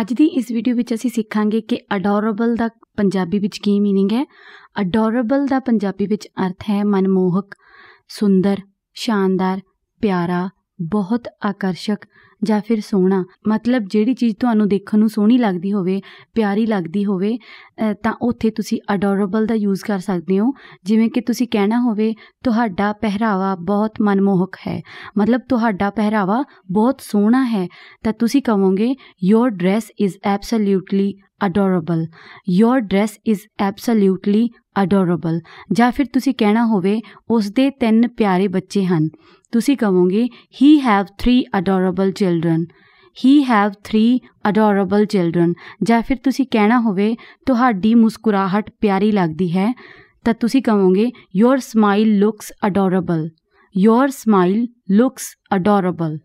ਅੱਜ ਦੀ ਇਸ ਵੀਡੀਓ ਵਿੱਚ ਅਸੀਂ ਸਿੱਖਾਂਗੇ ਕਿ ਅਡੋਰੇਬਲ ਦਾ ਪੰਜਾਬੀ ਵਿੱਚ ਕੀ मीनिंग ਹੈ ਅਡੋਰੇਬਲ ਦਾ ਪੰਜਾਬੀ ਵਿੱਚ ਅਰਥ ਹੈ ਮਨਮੋਹਕ ਸੁੰਦਰ ਸ਼ਾਨਦਾਰ ਪਿਆਰਾ ਬਹੁਤ ਆਕਰਸ਼ਕ ਜਾਂ ਫਿਰ ਸੋਹਣਾ ਮਤਲਬ ਜਿਹੜੀ ਚੀਜ਼ ਤੁਹਾਨੂੰ ਦੇਖਣ ਨੂੰ ਸੋਹਣੀ ਲੱਗਦੀ ਹੋਵੇ ਪਿਆਰੀ ਲੱਗਦੀ ਹੋਵੇ ਤਾਂ ਉੱਥੇ ਤੁਸੀਂ ਅਡੋਰੇਬਲ ਦਾ ਯੂਜ਼ ਕਰ ਸਕਦੇ ਹੋ ਜਿਵੇਂ ਕਿ ਤੁਸੀਂ ਕਹਿਣਾ ਹੋਵੇ ਤੁਹਾਡਾ ਪਹਿਰਾਵਾ ਬਹੁਤ ਮਨਮੋਹਕ ਹੈ ਮਤਲਬ ਤੁਹਾਡਾ ਪਹਿਰਾਵਾ ਬਹੁਤ ਸੋਹਣਾ ਹੈ ਤਾਂ ਤੁਸੀਂ ਕਹੋਗੇ your dress is absolutely adorable your dress is absolutely adorable ਜਾਂ ਫਿਰ ਤੁਸੀਂ ਕਹਿਣਾ ਹੋਵੇ ਉਸ ਦੇ ਤਿੰਨ ਪਿਆਰੇ ਬੱਚੇ ਹਨ ਤੁਸੀਂ ਕਹੋਗੇ he have three adorable children he have three adorable children ਜਾਂ ਫਿਰ ਤੁਸੀਂ ਕਹਿਣਾ ਹੋਵੇ ਤੁਹਾਡੀ ਮੁਸਕਰਾਹਟ ਪਿਆਰੀ ਲੱਗਦੀ ਹੈ ਤਾਂ ਤੁਸੀਂ ਕਹੋਗੇ your smile looks adorable your smile looks adorable